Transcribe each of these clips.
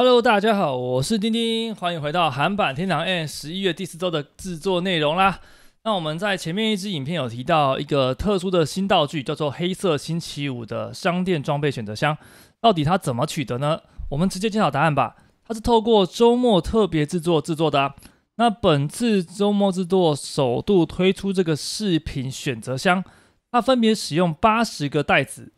Hello，大家好，我是丁丁，欢迎回到韩版天堂 N 十一月第四周的制作内容啦。那我们在前面一支影片有提到一个特殊的新道具，叫做黑色星期五的商店装备选择箱，到底它怎么取得呢？我们直接揭晓答案吧。它是透过周末特别制作制作的。那本次周末制作首度推出这个饰品选择箱，它分别使用八十个袋子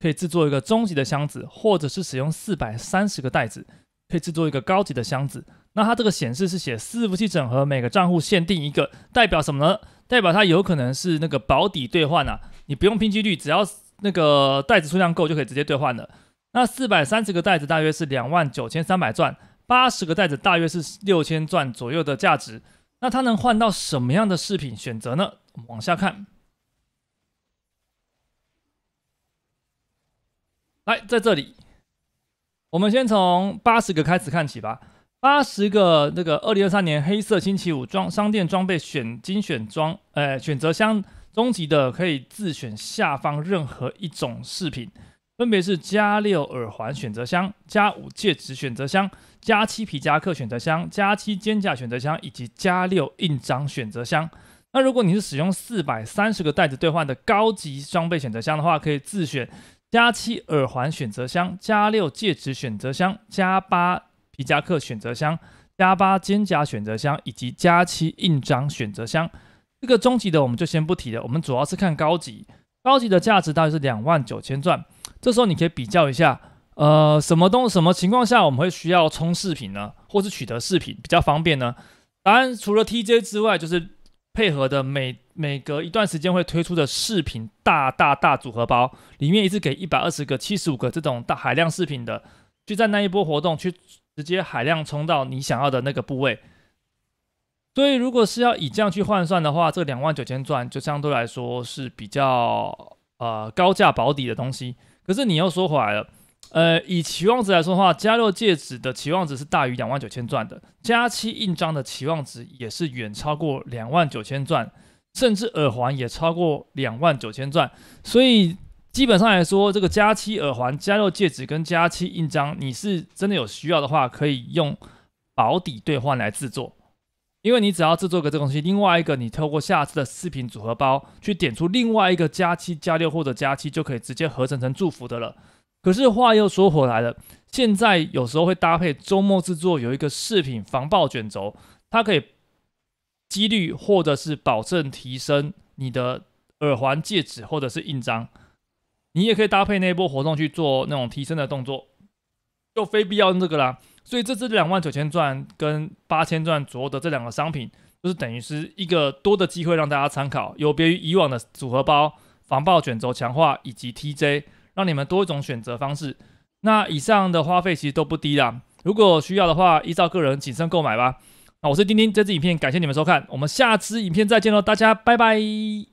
可以制作一个终极的箱子，或者是使用四百三十个袋子。可以制作一个高级的箱子。那它这个显示是写“伺服器整合每个账户限定一个”，代表什么呢？代表它有可能是那个保底兑换啊，你不用拼几率，只要那个袋子数量够就可以直接兑换了。那四百三十个袋子大约是两万九千三百转，八十个袋子大约是六千转左右的价值。那它能换到什么样的饰品选择呢？我们往下看。来，在这里。我们先从八十个开始看起吧。八十个那个二零二三年黑色星期五装商店装备选精选装，呃，选择箱终极的可以自选下方任何一种饰品，分别是加六耳环选择箱、加五戒指选择箱、加七皮夹克选择箱、加七肩甲选择箱以及加六印章选择箱。那如果你是使用四百三十个袋子兑换的高级装备选择箱的话，可以自选。加七耳环选择箱、加六戒指选择箱、加八皮夹克选择箱、加八肩甲选择箱以及加七印章选择箱，这个中级的我们就先不提了。我们主要是看高级，高级的价值大约是两万九千钻。这时候你可以比较一下，呃，什么东什么情况下我们会需要充饰品呢？或是取得饰品比较方便呢？当然，除了 TJ 之外，就是。配合的每每隔一段时间会推出的饰品大大大组合包，里面一次给一百二十个、七十五个这种大海量饰品的，就在那一波活动去直接海量充到你想要的那个部位。所以如果是要以这样去换算的话，这两万九千转就相对来说是比较呃高价保底的东西。可是你又说回来了。呃，以期望值来说的话，加六戒指的期望值是大于两万九千转的，加七印章的期望值也是远超过两万九千转，甚至耳环也超过两万九千转。所以基本上来说，这个加七耳环、加六戒指跟加七印章，你是真的有需要的话，可以用保底兑换来制作。因为你只要制作个这东西，另外一个你透过下次的视频组合包去点出另外一个加七、加六或者加七，就可以直接合成成祝福的了。可是话又说回来了，现在有时候会搭配周末制作有一个饰品防爆卷轴，它可以几率或者是保证提升你的耳环、戒指或者是印章。你也可以搭配那波活动去做那种提升的动作，就非必要用这个啦。所以这次两万九千转跟八千转左右的这两个商品，就是等于是一个多的机会让大家参考。有别于以往的组合包防爆卷轴强化以及 TJ。让你们多一种选择方式。那以上的花费其实都不低啦。如果需要的话，依照个人谨慎购买吧。那我是丁丁，这支影片感谢你们收看，我们下支影片再见喽，大家拜拜。